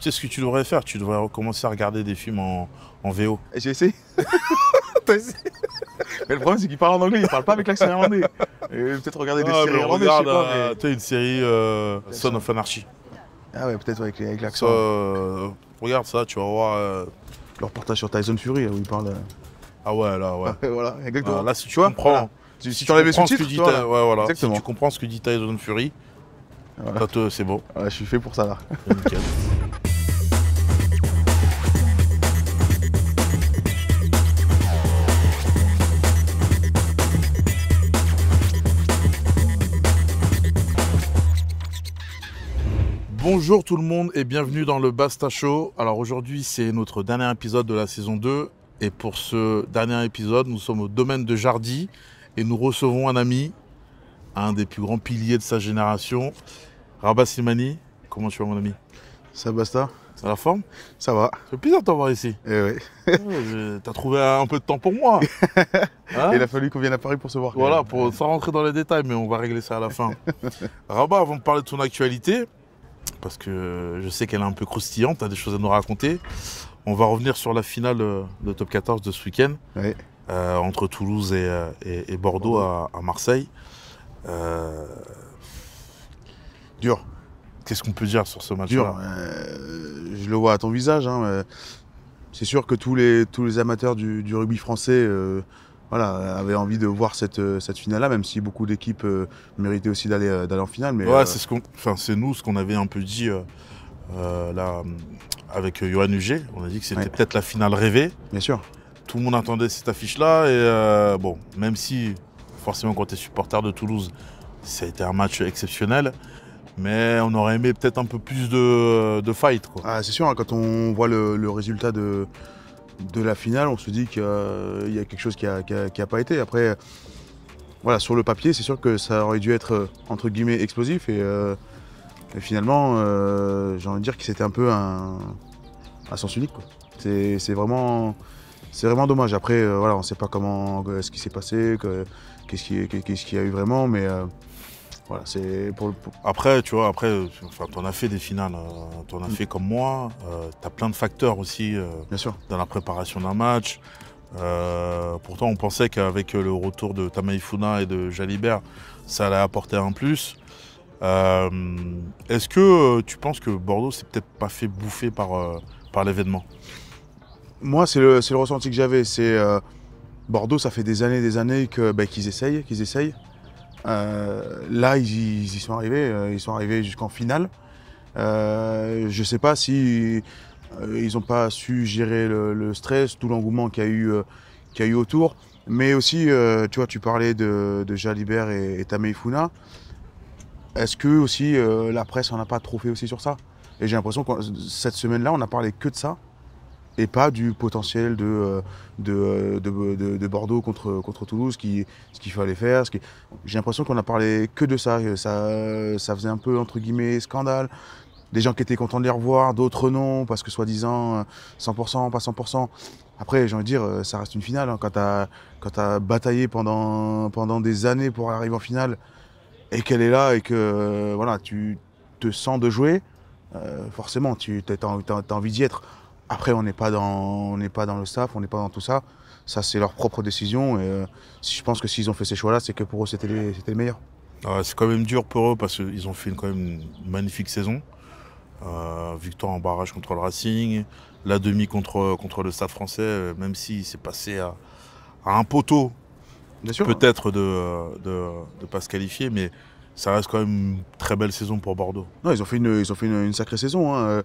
Tu sais ce que tu devrais faire Tu devrais recommencer à regarder des films en, VO. J'ai essayé. essayé mais le problème, c'est qu'il parle en anglais, il parle pas avec l'accent irlandais. Peut-être regarder des ah, séries irlandaises. Regarde, tu mais... Euh, une série euh, Son of Anarchy. Ah ouais, peut-être avec, avec l'accent. Euh, regarde ça, tu vas voir. Le reportage sur Tyson Fury, où il parle. Ah ouais, là, ouais. voilà, exactement. Ah, là, si tu, vois, comprends. Si, tu enlèves les sous-titres, ouais, voilà. Si tu comprends ce que dit Tyson Fury, voilà. c'est bon. je suis fait pour ça, là. Bonjour tout le monde et bienvenue dans le Basta Show. Alors aujourd'hui c'est notre dernier épisode de la saison 2 et pour ce dernier épisode nous sommes au domaine de Jardy et nous recevons un ami, un des plus grands piliers de sa génération, Rabat Simani. Comment tu vas mon ami Ça Basta ça la forme Ça va. C'est bizarre de t'avoir ici. Eh oui. T'as trouvé un peu de temps pour moi. Hein Il a fallu qu'on vienne à Paris pour se voir. Voilà, pour, sans rentrer dans les détails, mais on va régler ça à la fin. Rabat, avant de parler de ton actualité, parce que je sais qu'elle est un peu croustillante, tu as des choses à nous raconter. On va revenir sur la finale euh, de top 14 de ce week-end euh, entre Toulouse et, euh, Bordeaux à, Marseille. Dur. Qu'est-ce qu'on peut dire sur ce match là je le vois à ton visage. Hein, c'est sûr que tous les, tous les amateurs du rugby français voilà, avait envie de voir cette, euh, cette finale-là, même si beaucoup d'équipes euh, méritaient aussi euh, d'aller en finale. Mais, c'est ce enfin c'est nous ce qu'on avait un peu dit là avec Johan UG. On a dit que c'était peut-être la finale rêvée. Bien sûr. Tout le monde attendait cette affiche-là et bon, même si forcément quand tu es supporter de Toulouse, ça a été un match exceptionnel. Mais on aurait aimé peut-être un peu plus de, de fight. Ah, c'est sûr, hein, quand on voit le résultat de, de la finale, on se dit qu'il y a quelque chose qui n'a pas été. Après, voilà, sur le papier, c'est sûr que ça aurait dû être entre guillemets explosif et, euh, finalement, euh, j'ai envie de dire que c'était un peu un, sens unique. C'est vraiment, c'est vraiment dommage. Après, euh, voilà, on ne sait pas comment, ce qui s'est passé, qu'est-ce qu'il y a eu vraiment, mais c'est pour, Après, tu vois, après, enfin, en as fait des finales, euh, tu en as mm. fait comme moi. Euh, tu as plein de facteurs aussi euh, dans la préparation d'un match. pourtant, on pensait qu'avec le retour de Tamaifuna et de Jalibert, ça allait apporter un plus. Est-ce que tu penses que Bordeaux s'est peut-être pas fait bouffer par, par l'événement Moi, c'est le, le, ressenti que j'avais. C'est Bordeaux, ça fait des années, des années que ben, qu'ils essayent, qu'ils essayent. Euh, là, ils, y sont arrivés. Euh, ils sont arrivés jusqu'en finale. Euh, je ne sais pas si ils n'ont pas su gérer le, stress, tout l'engouement qu'il y, eu, a eu autour. Mais aussi, tu vois, tu parlais de, Jalibert et, et Funa. Est-ce que aussi la presse n'en a pas trop fait aussi sur ça Et j'ai l'impression que cette semaine-là, on n'a parlé que de ça et pas du potentiel euh, euh, de, de, de, Bordeaux contre, contre Toulouse, qui, ce qu'il fallait faire. J'ai l'impression qu'on a parlé que de ça. ça. Ça faisait un peu, entre guillemets, scandale. Des gens qui étaient contents de les revoir, d'autres non, parce que soi-disant 100%, euh, pas 100%. Après, j'ai envie de dire, ça reste une finale. Hein. Quand tu as, bataillé pendant, pendant des années pour arriver en finale, et qu'elle est là, et que voilà, tu te sens de jouer, forcément, tu as envie d'y être. Après, on n'est pas, dans, on pas dans le staff, on n'est pas dans tout ça. Ça, c'est leur propre décision. Et euh, je pense que s'ils ont fait ces choix-là, c'est que pour eux, c'était le meilleur. Ah, c'est quand même dur pour eux parce qu'ils ont fait une, quand même magnifique saison. Euh, victoire en barrage contre le Racing, la demi contre, contre le staff français, euh, même s'il s'est passé à, un poteau, hein. peut-être de, ne pas se qualifier, mais ça reste quand même une très belle saison pour Bordeaux. ils ont fait une, ils ont fait une, sacrée saison. Hein.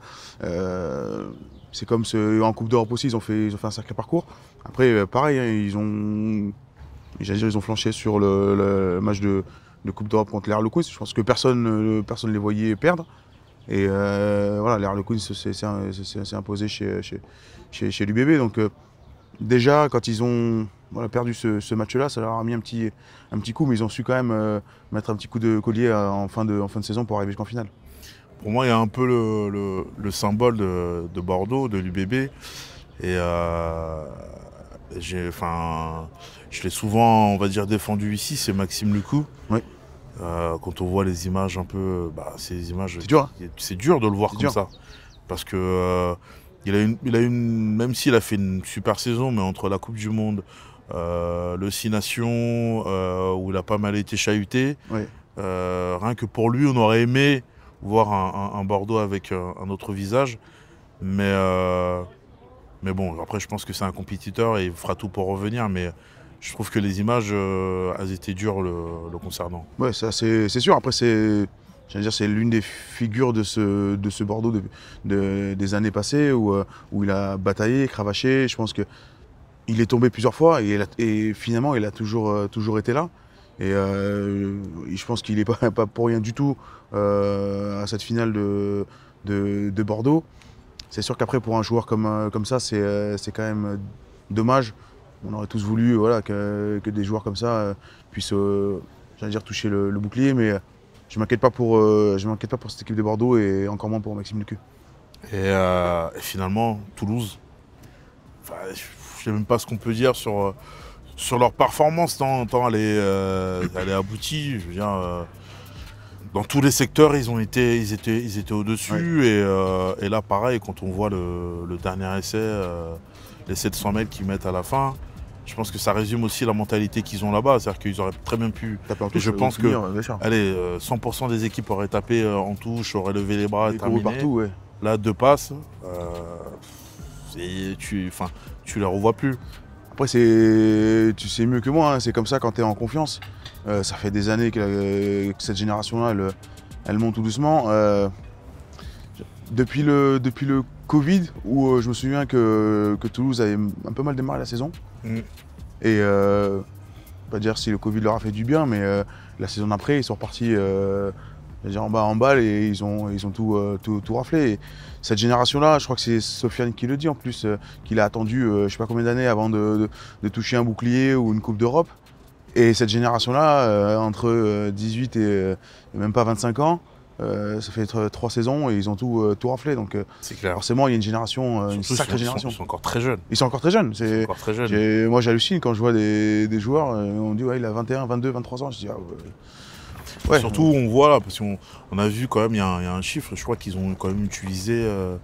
C'est comme en Coupe d'Europe aussi, ils ont, fait, un sacré parcours. Après, euh, pareil, hein, ils ont ils ont flanché sur le, match de, Coupe d'Europe contre les Harlequins. Je pense que personne euh, ne les voyait perdre. Et euh, voilà, les Harlequins s'est imposé chez, chez, chez, l'UBB. Donc déjà, quand ils ont perdu ce, match-là, ça leur a mis un petit, un petit coup, mais ils ont su quand même mettre un petit coup de collier en fin de saison pour arriver jusqu'en finale. Pour moi, il y a un peu le, symbole de, Bordeaux, de l'UBB. Et euh, enfin, je l'ai souvent, on va dire, défendu ici, c'est Maxime Lucou. Euh, quand on voit les images un peu, bah, ces images, c'est dur. Hein. c'est dur de le voir comme ça, parce que euh, il a il a une, même s'il a fait une super saison, mais entre la Coupe du Monde, euh, le Six Nations, où il a pas mal été chahuté, rien que pour lui, on aurait aimé voir un, Bordeaux avec euh, un autre visage. Mais, euh, mais bon, après, je pense que c'est un compétiteur et il fera tout pour revenir. Mais je trouve que les images, euh, elles étaient dures le, concernant. Oui ça, c'est sûr. Après, c'est dire, c'est l'une des figures de ce, de ce Bordeaux de, des années passées où, où il a bataillé, cravaché. Je pense que il est tombé plusieurs fois et, et finalement, il a toujours, toujours été là. Euh, et je pense qu'il n'est pas, pour rien du tout euh, à cette finale de, Bordeaux. C'est sûr qu'après, pour un joueur comme, euh, comme ça, c'est quand même dommage. On aurait tous voulu voilà, que, des joueurs comme ça puissent, dire, toucher le, bouclier. Mais je ne m'inquiète pas, pour, pas pour cette équipe de Bordeaux et encore moins pour Maxime Lequeux. Et, finalement, Toulouse, je ne sais même pas ce qu'on peut dire sur sur leur performance, tant, elle, euh, est, aboutie. Je veux dire, euh, dans tous les secteurs, ils, ont été, ils étaient, ils étaient au-dessus. Euh, et, là, pareil, quand on voit le, dernier essai, les 700 mètres qu'ils mettent à la fin, je pense que ça résume aussi la mentalité qu'ils ont là-bas. C'est-à-dire qu'ils auraient très bien pu. Touche, je pense que hein, allez, 100% des équipes auraient tapé en touche, auraient levé les bras et terminé. Partout, Là, deux passes. et tu, tu les revois plus. Après, c'est, tu sais mieux que moi, hein. c'est comme ça quand tu es en confiance. Euh, ça fait des années que, euh, cette génération-là, elle, monte tout doucement. Euh, depuis, le, depuis le Covid, où je me souviens que, Toulouse avait un peu mal démarré la saison, mm. et pas dire si le Covid leur a fait du bien, mais la saison d'après, ils sont repartis en bas, en bas, et ils ont, ils ont tout, euh, tout, tout, raflé. cette génération-là, je crois que c'est Sofiane qui le dit en plus, euh, qu'il a attendu euh, je ne sais pas combien d'années avant de, toucher un bouclier ou une Coupe d'Europe. Et cette génération-là, entre 18 et, même pas 25 ans, ça fait trois saisons et ils ont tout, tout raflé. Donc forcément, il y a une génération, une sacrée génération. Ils sont, encore très jeunes. Ils sont encore très jeunes. C'est encore très jeunes. Moi, j'hallucine quand je vois des, joueurs, on dit ouais, il a 21, 22, 23 ans. Je dis ah, surtout, on voit là, parce qu'on a vu quand même, il y, a un chiffre, je crois qu'ils ont quand même utilisé euh,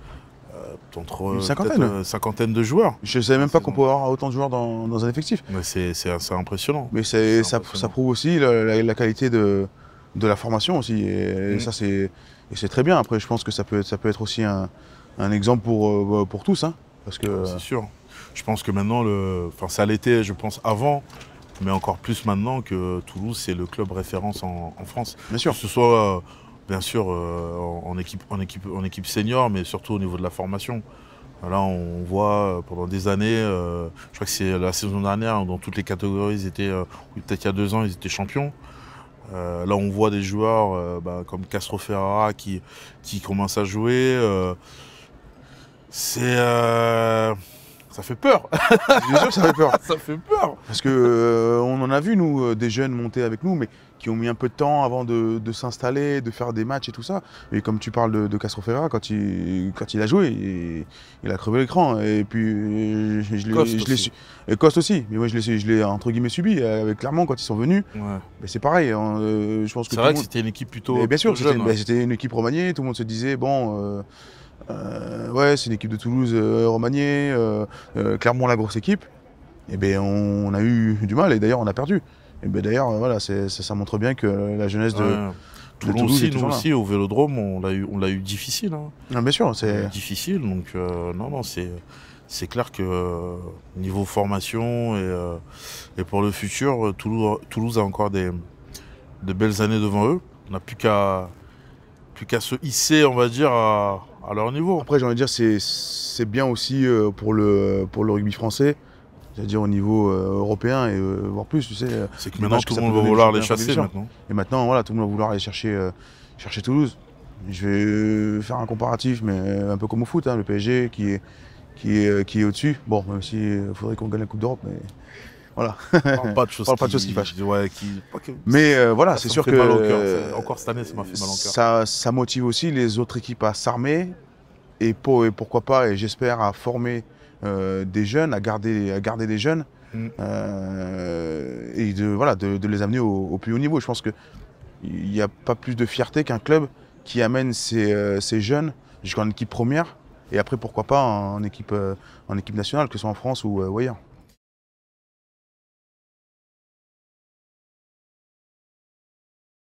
euh, entre une euh, cinquantaine. de joueurs. Je ne savais même ah, pas qu'on pouvait avoir autant de joueurs dans, un effectif. Mais c'est impressionnant. Mais ça, prouve aussi la, qualité de, la formation aussi. Et, mm. ça, c'est très bien. Après, je pense que ça peut, être aussi un, exemple pour, tous. Hein. parce que. C'est sûr. Je pense que maintenant, le... enfin, ça l'était, je pense, avant mais encore plus maintenant que Toulouse, c'est le club référence en, France. Bien sûr. Que ce soit, euh, bien sûr, euh, en, équipe, en, équipe, en équipe senior, mais surtout au niveau de la formation. Là, on voit euh, pendant des années, je crois que c'est la saison dernière, dans toutes les catégories, ils étaient, peut-être il y a deux ans, ils étaient champions. là, on voit des joueurs bah, comme Castro Ferrara qui, qui commencent à jouer. c'est ça fait peur. Bien sûr, ça fait peur. ça fait peur. Parce que euh, on en a vu nous euh, des jeunes monter avec nous, mais qui ont mis un peu de temps avant de, s'installer, de faire des matchs et tout ça. Et comme tu parles de, Castro Ferreira, quand il, quand il a joué, il, il a crevé l'écran. Et puis, je, l'ai Et Coste aussi. Mais moi, je l'ai entre guillemets subi. Euh, avec quand ils sont venus, ouais. c'est pareil. Hein, je pense que. C'est vrai que c'était une équipe plutôt. Et bien sûr, bah, c'était une équipe remaniée. Tout le monde se disait, bon. Euh, ouais, c'est une équipe de Toulouse, euh, Romagné, euh, clairement la grosse équipe. Et eh bien, on a eu du mal et d'ailleurs, on a perdu. Et eh ben d'ailleurs, voilà, ça, montre bien que la jeunesse de, Toulouse, aussi, nous aussi, au Vélodrome, on l'a eu, on l'a eu difficile. Hein. bien sûr, c'est difficile. Donc non, non, c'est c'est clair que niveau formation et, pour le futur, Toulouse, a encore des de belles années devant eux. On n'a plus qu'à qu'à se hisser, on va dire, à, leur niveau. Après, j'ai envie de dire, c'est bien aussi euh, pour le, pour le rugby français, c'est-à-dire au niveau euh, européen et euh, voire plus, tu sais. C'est que maintenant, tout le monde va vouloir les chasser maintenant. Et maintenant, voilà, tout le monde va vouloir aller chercher, chercher Toulouse. Je vais faire un comparatif, mais un peu comme au foot, hein, le PSG qui est, qui est, qui est au-dessus. Bon, même s'il faudrait qu'on gagne la Coupe d'Europe, mais voilà. pas de choses, qui, fâchent. Mais euh, voilà, c'est sûr que encore cette année, ça mal Ça, motive aussi les autres équipes à s'armer et, pourquoi pas, et j'espère à former euh, des jeunes, à garder, garder des jeunes mm. euh, et de voilà, de, les amener au, plus haut niveau. Je pense qu'il n'y a pas plus de fierté qu'un club qui amène ses, ses jeunes jusqu'en équipe première et après pourquoi pas en équipe, en équipe nationale, que ce soit en France ou ailleurs.